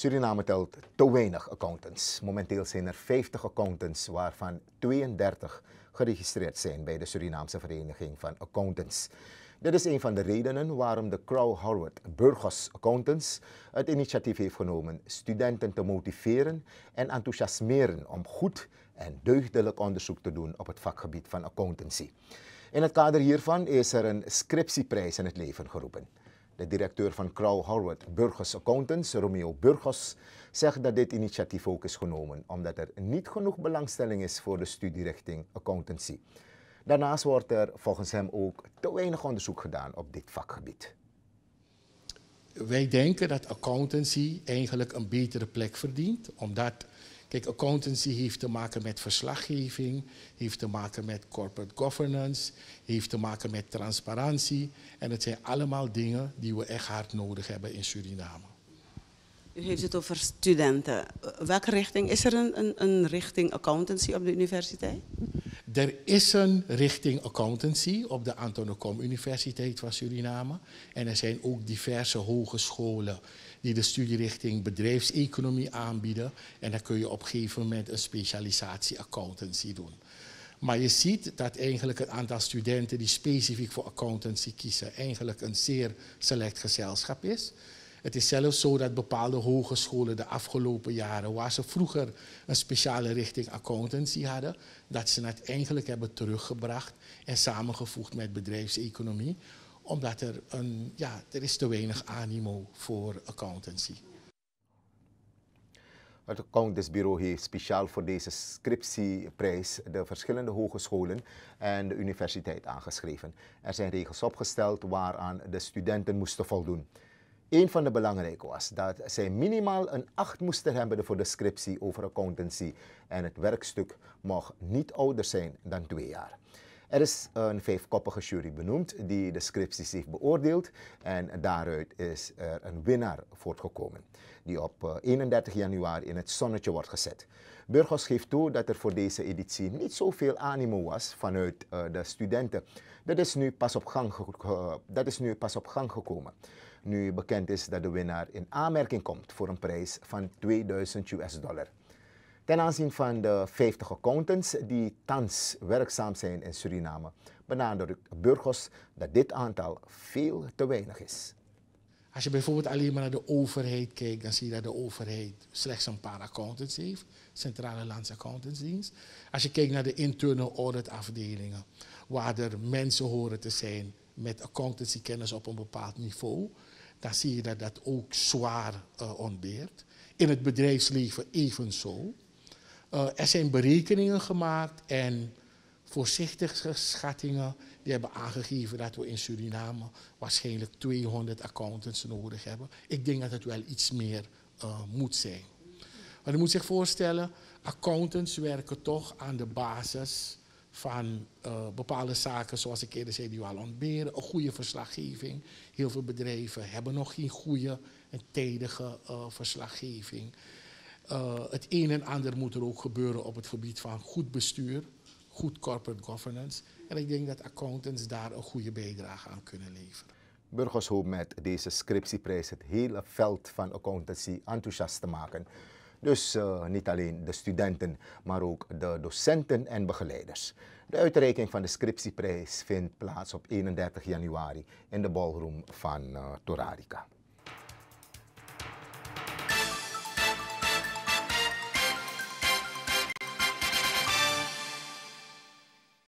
Suriname telt te weinig accountants. Momenteel zijn er 50 accountants, waarvan 32 geregistreerd zijn bij de Surinaamse Vereniging van Accountants. Dit is een van de redenen waarom de Crow Howard Burgos Accountants het initiatief heeft genomen studenten te motiveren en enthousiasmeren om goed en deugdelijk onderzoek te doen op het vakgebied van accountancy. In het kader hiervan is er een scriptieprijs in het leven geroepen. De directeur van Crow Howard Burgers Accountants, Romeo Burgos, zegt dat dit initiatief ook is genomen omdat er niet genoeg belangstelling is voor de studierichting accountancy. Daarnaast wordt er volgens hem ook te weinig onderzoek gedaan op dit vakgebied. Wij denken dat accountancy eigenlijk een betere plek verdient, omdat Kijk, accountancy heeft te maken met verslaggeving, heeft te maken met corporate governance, heeft te maken met transparantie. En het zijn allemaal dingen die we echt hard nodig hebben in Suriname. U heeft het over studenten. Welke richting? Is er een, een, een richting accountancy op de universiteit? Er is een richting accountancy op de Kom Universiteit van Suriname. En er zijn ook diverse hogescholen die de studierichting bedrijfseconomie aanbieden. En dan kun je op een gegeven moment een specialisatie accountancy doen. Maar je ziet dat eigenlijk het aantal studenten die specifiek voor accountancy kiezen, eigenlijk een zeer select gezelschap is. Het is zelfs zo dat bepaalde hogescholen de afgelopen jaren, waar ze vroeger een speciale richting accountancy hadden, dat ze dat eigenlijk hebben teruggebracht en samengevoegd met bedrijfseconomie, omdat er, een, ja, er is te weinig animo voor accountancy. Het accountantsbureau heeft speciaal voor deze scriptieprijs de verschillende hogescholen en de universiteit aangeschreven. Er zijn regels opgesteld waaraan de studenten moesten voldoen een van de belangrijke was dat zij minimaal een 8 moesten hebben voor de scriptie over accountancy en het werkstuk mag niet ouder zijn dan twee jaar. Er is een vijfkoppige jury benoemd die de scripties heeft beoordeeld en daaruit is er een winnaar voortgekomen die op 31 eh, januari in het zonnetje wordt gezet. Burgos geeft toe dat er voor deze editie niet zoveel animo was vanuit eh, de studenten. Dat is nu pas op gang, dat is nu pas op gang gekomen nu bekend is dat de winnaar in aanmerking komt voor een prijs van 2000 US dollar ten aanzien van de 50 accountants die thans werkzaam zijn in Suriname, benadrukt Burgos dat dit aantal veel te weinig is. Als je bijvoorbeeld alleen maar naar de overheid kijkt, dan zie je dat de overheid slechts een paar accountants heeft, Centrale accountantsdienst. Als je kijkt naar de internal auditafdelingen, waar er mensen horen te zijn met accountancykennis op een bepaald niveau, dan zie je dat dat ook zwaar eh, ontbeert. In het bedrijfsleven evenzo. Eh, er zijn berekeningen gemaakt en voorzichtige schattingen die hebben aangegeven dat we in Suriname waarschijnlijk 200 accountants nodig hebben. Ik denk dat het wel iets meer eh, moet zijn. Maar je moet zich voorstellen, accountants werken toch aan de basis van eh, bepaalde zaken, zoals ik eerder zei, die we al ontberen. Een goede verslaggeving. Heel veel bedrijven hebben nog geen goede en tijdige verslaggeving. Eh, het een en ander moet er ook gebeuren op het gebied van goed bestuur, goed corporate governance. En ik denk dat accountants daar een goede bijdrage aan kunnen leveren. Burgers hoopt met deze scriptieprijs het hele veld van accountancy enthousiast te maken. Dus eh, niet alleen de studenten, maar ook de docenten en begeleiders. De uitreiking van de scriptieprijs vindt plaats op 31 januari in de ballroom van eh, Torarica.